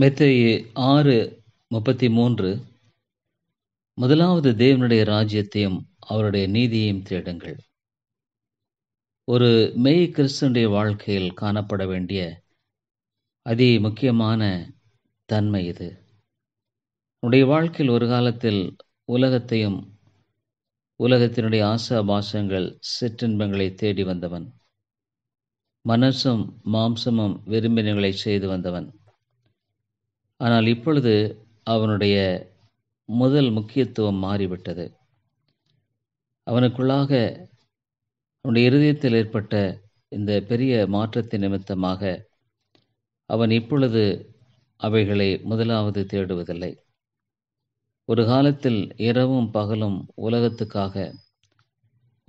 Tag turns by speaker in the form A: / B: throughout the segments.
A: மெத்தேயு ஆறு முப்பத்தி மூன்று முதலாவது தேவனுடைய ராஜ்யத்தையும் அவருடைய நீதியையும் தேடுங்கள் ஒரு மெய் கிறிஸ்தனுடைய வாழ்க்கையில் காணப்பட வேண்டிய அதி முக்கியமான தன்மை இது உடைய வாழ்க்கையில் ஒரு காலத்தில் உலகத்தையும் உலகத்தினுடைய ஆசாபாசங்கள் சிற்றின்பங்களை தேடி வந்தவன் மனசும் மாம்சமும் விரும்பினங்களை செய்து வந்தவன் ஆனால் இப்பொழுது அவனுடைய முதல் முக்கியத்துவம் மாறிவிட்டது அவனுக்குள்ளாக அவனுடைய இருதயத்தில் ஏற்பட்ட இந்த பெரிய மாற்றத்தின் நிமித்தமாக அவன் இப்பொழுது அவைகளை முதலாவது தேடுவதில்லை ஒரு காலத்தில் இரவும் பகலும் உலகத்துக்காக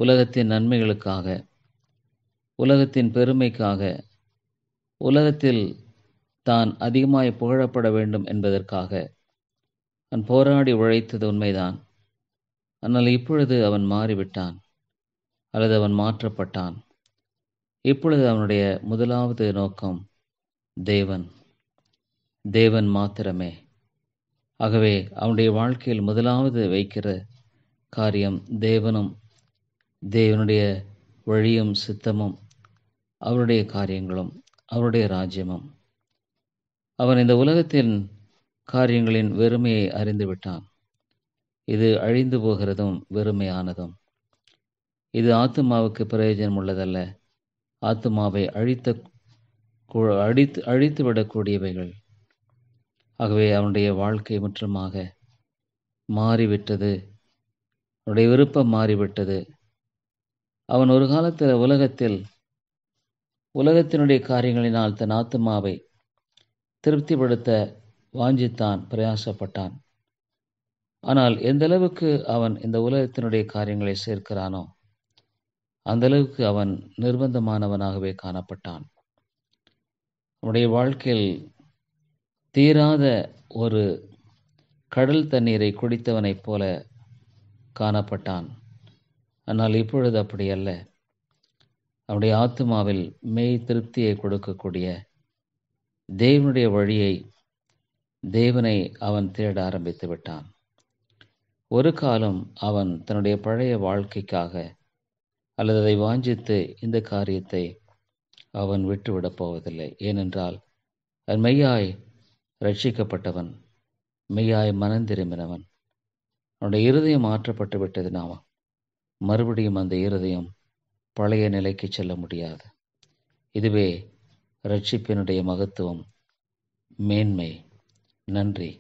A: உலகத்தின் நன்மைகளுக்காக உலகத்தின் பெருமைக்காக உலகத்தில் தான் அதிகமாய் புகழப்பட வேண்டும் என்பதற்காக அவன் போராடி உழைத்தது உண்மைதான் ஆனால் இப்பொழுது அவன் மாறிவிட்டான் அல்லது அவன் மாற்றப்பட்டான் இப்பொழுது அவனுடைய முதலாவது நோக்கம் தேவன் தேவன் மாத்திரமே ஆகவே அவனுடைய வாழ்க்கையில் முதலாவது வைக்கிற காரியம் தேவனும் தேவனுடைய வழியும் சித்தமும் அவருடைய காரியங்களும் அவருடைய ராஜ்யமும் அவன் இந்த உலகத்தின் காரியங்களின் வெறுமையை அறிந்து விட்டான் இது அழிந்து போகிறதும் வெறுமையானதும் இது ஆத்மாவுக்கு பிரயோஜனம் உள்ளதல்ல ஆத்மாவை அழித்த அழித்து அழித்து விடக்கூடியவைகள் ஆகவே அவனுடைய வாழ்க்கை முற்றமாக மாறிவிட்டது அவனுடைய விருப்பம் மாறிவிட்டது அவன் ஒரு காலத்தில் உலகத்தில் உலகத்தினுடைய காரியங்களினால் தன் ஆத்மாவை திருப்திப்படுத்த வாஞ்சித்தான் பிரயாசப்பட்டான் ஆனால் எந்த அளவுக்கு அவன் இந்த உலகத்தினுடைய காரியங்களை சேர்க்கிறானோ அந்த அளவுக்கு அவன் நிர்பந்தமானவனாகவே காணப்பட்டான் அவனுடைய வாழ்க்கையில் தீராத ஒரு கடல் தண்ணீரை குடித்தவனைப் போல காணப்பட்டான் ஆனால் இப்பொழுது அப்படி அல்ல அவனுடைய ஆத்மாவில் மெய் திருப்தியை கொடுக்கக்கூடிய தேவனுடைய வழியை தேவனை அவன் தேட ஆரம்பித்து விட்டான் ஒரு காலம் அவன் தன்னுடைய பழைய வாழ்க்கைக்காக அல்லது அதை வாஞ்சித்து இந்த காரியத்தை அவன் விட்டுவிடப் போவதில்லை ஏனென்றால் அவன் மெய்யாய் ரட்சிக்கப்பட்டவன் மெய்யாய் மனம் திரும்பினவன் அவனுடைய இருதயம் மாற்றப்பட்டு விட்டது நாம மறுபடியும் அந்த இருதயம் பழைய நிலைக்கு செல்ல முடியாது இதுவே ரட்சிப்பினுடைய மகத்துவம் மேன்மை நன்றி